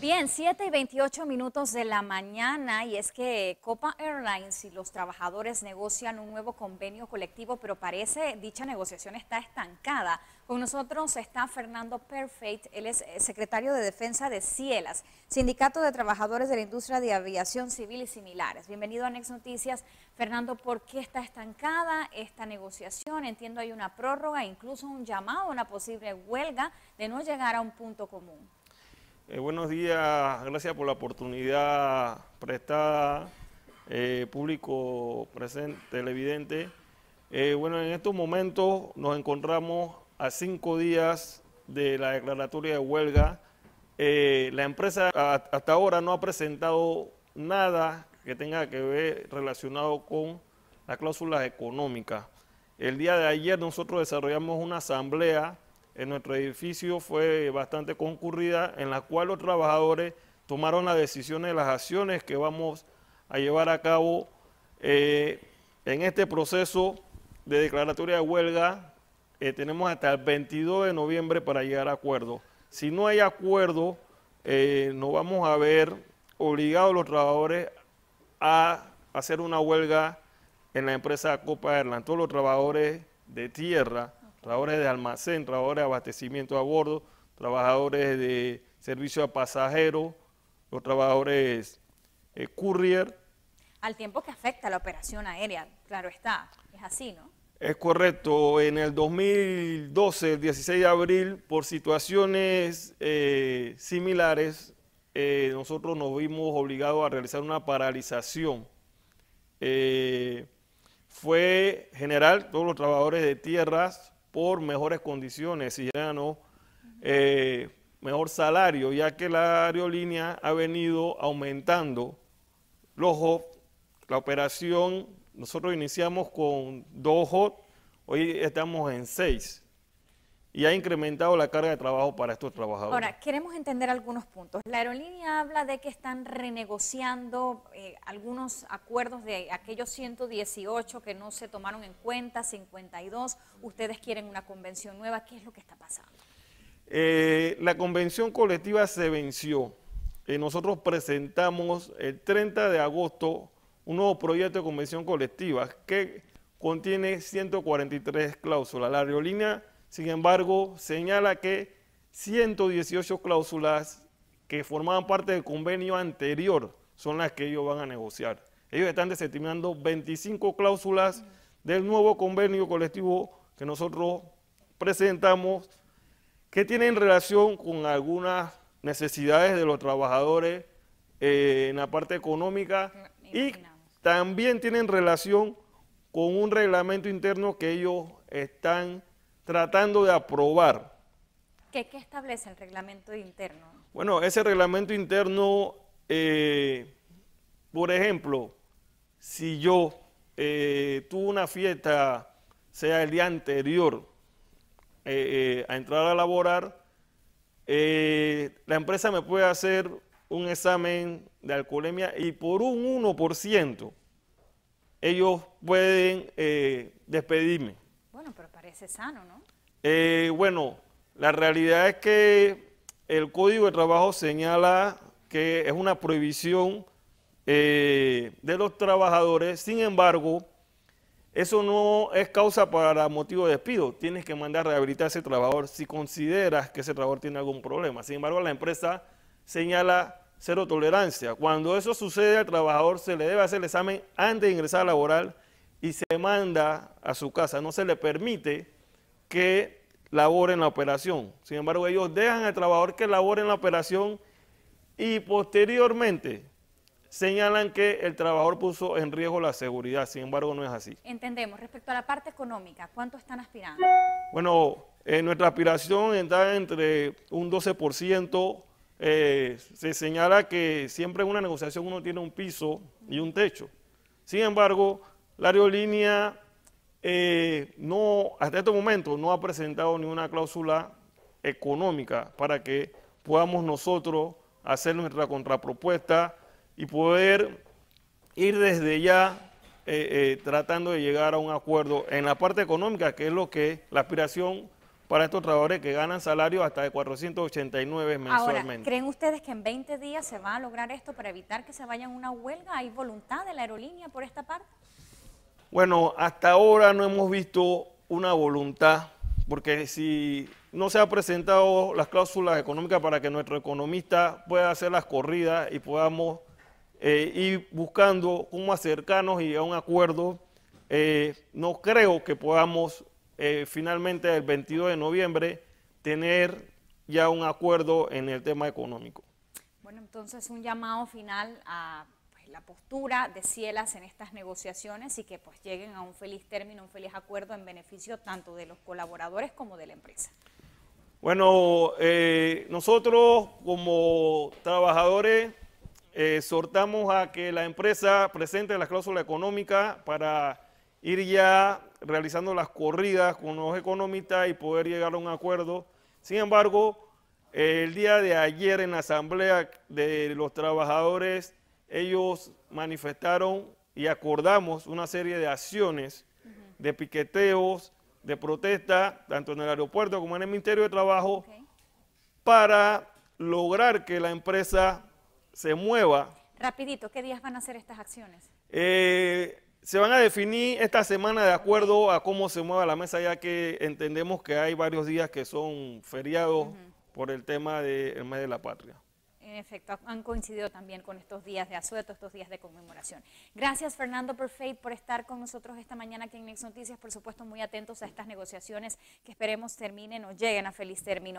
Bien, 7 y 28 minutos de la mañana y es que Copa Airlines y los trabajadores negocian un nuevo convenio colectivo, pero parece dicha negociación está estancada. Con nosotros está Fernando Perfect, él es eh, secretario de Defensa de Cielas, Sindicato de Trabajadores de la Industria de Aviación Civil y similares. Bienvenido a Next Noticias. Fernando, ¿por qué está estancada esta negociación? Entiendo hay una prórroga, incluso un llamado a una posible huelga de no llegar a un punto común. Eh, buenos días, gracias por la oportunidad prestada, eh, público presente, televidente. Eh, bueno, en estos momentos nos encontramos a cinco días de la declaratoria de huelga. la empresa hasta ahora no ha presentado nada que tenga que ver relacionado con las cláusulas económicas. El día de ayer nosotros desarrollamos una asamblea en nuestro edificio fue bastante concurrida, en la cual los trabajadores tomaron las decisiones de las acciones que vamos a llevar a cabo eh, en este proceso de declaratoria de huelga. Eh, tenemos hasta el 22 de noviembre para llegar a acuerdo. Si no hay acuerdo, eh, no nos vamos a ver obligados los trabajadores a hacer una huelga en la empresa Copa Erland. Todos los trabajadores de tierra trabajadores de almacén, trabajadores de abastecimiento a bordo, trabajadores de servicio a pasajeros, los trabajadores eh, courier. Al tiempo que afecta la operación aérea, claro está, es así, ¿no? Es correcto, en el 2012, el 16 de abril, por situaciones eh, similares, eh, nosotros nos vimos obligados a realizar una paralización. fue general, todos los trabajadores de tierras, por mejores condiciones y ya no eh, mejor salario, ya que la aerolínea ha venido aumentando los HOT. La operación, nosotros iniciamos con dos HOT, hoy estamos en seis y ha incrementado la carga de trabajo para estos trabajadores. Ahora, queremos entender algunos puntos. La aerolínea habla de que están renegociando eh, algunos acuerdos de aquellos 118 que no se tomaron en cuenta, 52. Ustedes quieren una convención nueva. ¿Qué es lo que está pasando? Eh, la convención colectiva se venció. Eh, nosotros presentamos el 30 de agosto un nuevo proyecto de convención colectiva que contiene 143 cláusulas. La aerolínea sin embargo, señala que 118 cláusulas que formaban parte del convenio anterior son las que ellos van a negociar. Ellos están desestimando 25 cláusulas del nuevo convenio colectivo que nosotros presentamos que tienen relación con algunas necesidades de los trabajadores eh, en la parte económica y también tienen relación con un reglamento interno que ellos están tratando de aprobar. ¿Qué, establece el reglamento interno? Bueno, ese reglamento interno, eh, por ejemplo, si yo eh, tuve una fiesta, sea el día anterior eh, a entrar a laborar, la empresa me puede hacer un examen de alcoholemia y por un 1% ellos pueden despedirme pero parece sano, ¿no? Eh, bueno, la realidad es que el Código de Trabajo señala que es una prohibición eh, de los trabajadores, sin embargo, eso no es causa para motivo de despido. Tienes que mandar a rehabilitar a ese trabajador si consideras que ese trabajador tiene algún problema. Sin embargo, la empresa señala cero tolerancia. Cuando eso sucede al trabajador, se le debe hacer el examen antes de ingresar a laboral y se manda a su casa. No se le permite que labore en la operación. Sin embargo, ellos dejan al trabajador que labore en la operación y posteriormente señalan que el trabajador puso en riesgo la seguridad. Sin embargo, no es así. Entendemos. Respecto a la parte económica, ¿cuánto están aspirando? Bueno, eh, nuestra aspiración está entre un 12%. Eh, se señala que siempre en una negociación uno tiene un piso y un techo. Sin embargo, la aerolínea eh, no, hasta este momento no ha presentado ni una cláusula económica para que podamos nosotros hacer nuestra contrapropuesta y poder ir desde ya eh, eh, tratando de llegar a un acuerdo en la parte económica, que es lo que la aspiración para estos trabajadores que ganan salarios hasta de 489 mensualmente. ¿creen ustedes que en 20 días se va a lograr esto para evitar que se vaya una huelga? ¿Hay voluntad de la aerolínea por esta parte? Bueno, hasta ahora no hemos visto una voluntad, porque si no se han presentado las cláusulas económicas para que nuestro economista pueda hacer las corridas y podamos eh, ir buscando cómo acercarnos y a un acuerdo, eh, no creo que podamos eh, finalmente el 22 de noviembre tener ya un acuerdo en el tema económico. Bueno, entonces un llamado final a la postura de Cielas en estas negociaciones y que pues lleguen a un feliz término, un feliz acuerdo en beneficio tanto de los colaboradores como de la empresa. Bueno, eh, nosotros como trabajadores eh, a que la empresa presente la cláusula económica para ir ya realizando las corridas con los economistas y poder llegar a un acuerdo. Sin embargo, el día de ayer en la asamblea de los trabajadores ellos manifestaron y acordamos una serie de acciones, de piqueteos, de protesta, tanto en el aeropuerto como en el Ministerio de Trabajo, para lograr que la empresa se mueva. Rapidito, ¿qué días van a ser estas acciones? Eh, se van a definir esta semana de acuerdo a cómo se mueva la mesa, ya que entendemos que hay varios días que son feriados por el tema del mes de la patria efecto han coincidido también con estos días de asueto, estos días de conmemoración. Gracias Fernando Perfeit por estar con nosotros esta mañana aquí en Next Noticias, por supuesto muy atentos a estas negociaciones que esperemos terminen o lleguen a feliz término.